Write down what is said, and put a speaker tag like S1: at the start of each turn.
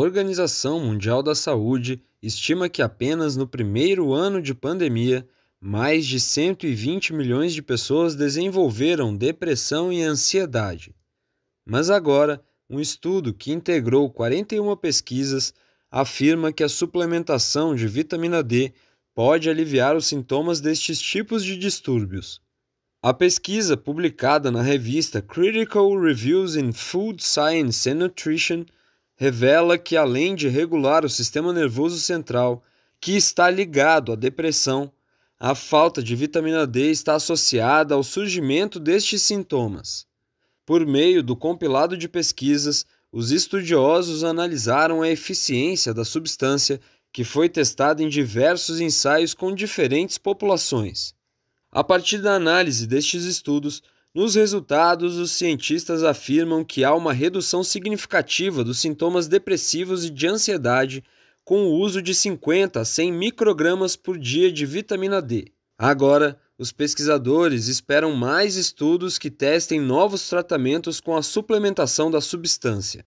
S1: Organização Mundial da Saúde estima que apenas no primeiro ano de pandemia, mais de 120 milhões de pessoas desenvolveram depressão e ansiedade. Mas agora, um estudo que integrou 41 pesquisas afirma que a suplementação de vitamina D pode aliviar os sintomas destes tipos de distúrbios. A pesquisa, publicada na revista Critical Reviews in Food Science and Nutrition, revela que, além de regular o sistema nervoso central, que está ligado à depressão, a falta de vitamina D está associada ao surgimento destes sintomas. Por meio do compilado de pesquisas, os estudiosos analisaram a eficiência da substância que foi testada em diversos ensaios com diferentes populações. A partir da análise destes estudos, nos resultados, os cientistas afirmam que há uma redução significativa dos sintomas depressivos e de ansiedade com o uso de 50 a 100 microgramas por dia de vitamina D. Agora, os pesquisadores esperam mais estudos que testem novos tratamentos com a suplementação da substância.